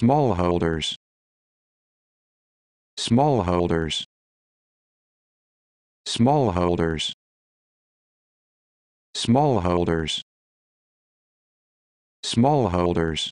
smallholders smallholders smallholders smallholders smallholders